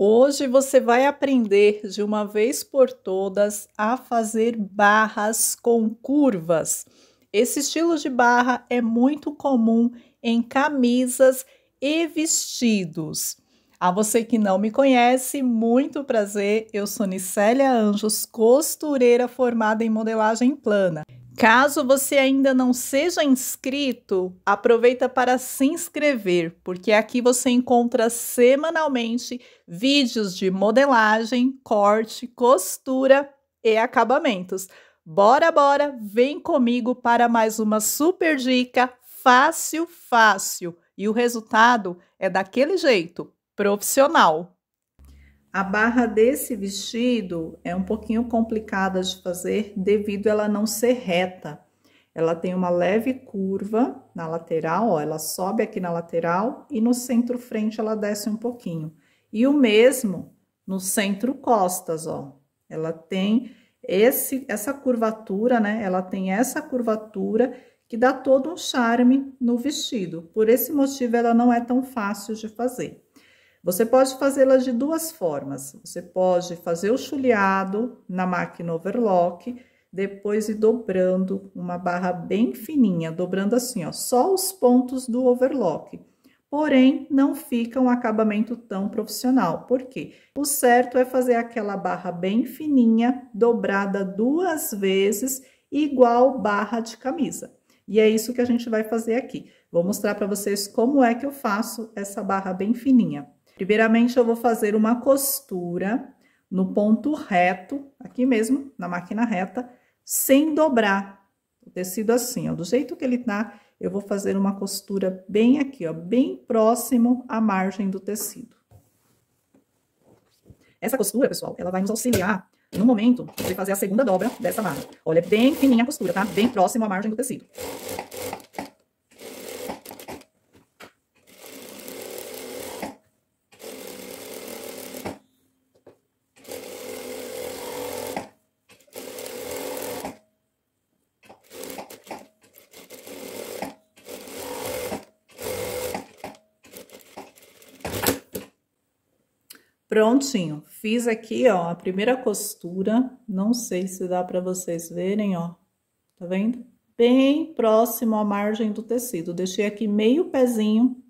Hoje você vai aprender de uma vez por todas a fazer barras com curvas. Esse estilo de barra é muito comum em camisas e vestidos. A você que não me conhece, muito prazer. Eu sou Nicélia Anjos, costureira formada em modelagem plana. Caso você ainda não seja inscrito, aproveita para se inscrever, porque aqui você encontra semanalmente vídeos de modelagem, corte, costura e acabamentos. Bora, bora, vem comigo para mais uma super dica fácil, fácil. E o resultado é daquele jeito, profissional. A barra desse vestido é um pouquinho complicada de fazer devido ela não ser reta. Ela tem uma leve curva na lateral, ó, ela sobe aqui na lateral e no centro frente ela desce um pouquinho. E o mesmo no centro costas, ó. Ela tem esse essa curvatura, né? Ela tem essa curvatura que dá todo um charme no vestido. Por esse motivo ela não é tão fácil de fazer. Você pode fazê-las de duas formas. Você pode fazer o chuleado na máquina overlock, depois ir dobrando uma barra bem fininha, dobrando assim, ó, só os pontos do overlock. Porém, não fica um acabamento tão profissional, porque o certo é fazer aquela barra bem fininha, dobrada duas vezes, igual barra de camisa. E é isso que a gente vai fazer aqui. Vou mostrar para vocês como é que eu faço essa barra bem fininha. Primeiramente, eu vou fazer uma costura no ponto reto, aqui mesmo, na máquina reta, sem dobrar o tecido assim, ó. Do jeito que ele tá, eu vou fazer uma costura bem aqui, ó, bem próximo à margem do tecido. Essa costura, pessoal, ela vai nos auxiliar no momento de fazer a segunda dobra dessa barra. Olha, bem fininha a costura, tá? Bem próximo à margem do tecido. Prontinho, fiz aqui, ó, a primeira costura, não sei se dá para vocês verem, ó, tá vendo? Bem próximo à margem do tecido, deixei aqui meio pezinho,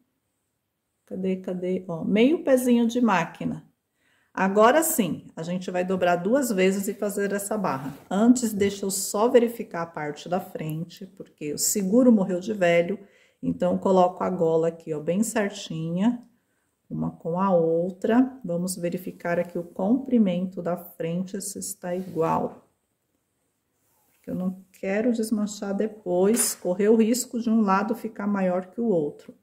cadê, cadê, ó, meio pezinho de máquina. Agora sim, a gente vai dobrar duas vezes e fazer essa barra. Antes, deixa eu só verificar a parte da frente, porque o seguro morreu de velho, então coloco a gola aqui, ó, bem certinha uma com a outra. Vamos verificar aqui o comprimento da frente se está igual. Porque eu não quero desmanchar depois, correr o risco de um lado ficar maior que o outro.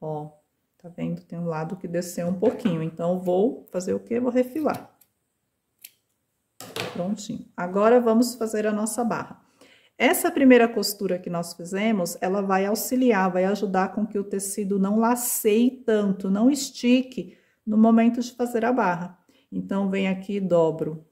Ó, tá vendo? Tem um lado que desceu um pouquinho, então vou fazer o que? Vou refilar. Prontinho. Agora, vamos fazer a nossa barra. Essa primeira costura que nós fizemos, ela vai auxiliar, vai ajudar com que o tecido não laceie tanto, não estique no momento de fazer a barra. Então, vem aqui e dobro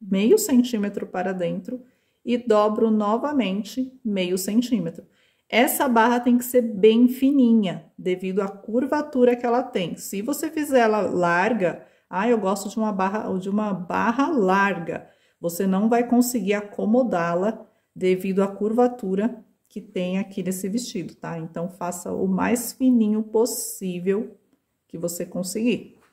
meio centímetro para dentro e dobro novamente meio centímetro. Essa barra tem que ser bem fininha, devido à curvatura que ela tem. Se você fizer ela larga, ah, eu gosto de uma barra, de uma barra larga, você não vai conseguir acomodá-la devido à curvatura que tem aqui nesse vestido, tá? Então, faça o mais fininho possível que você conseguir.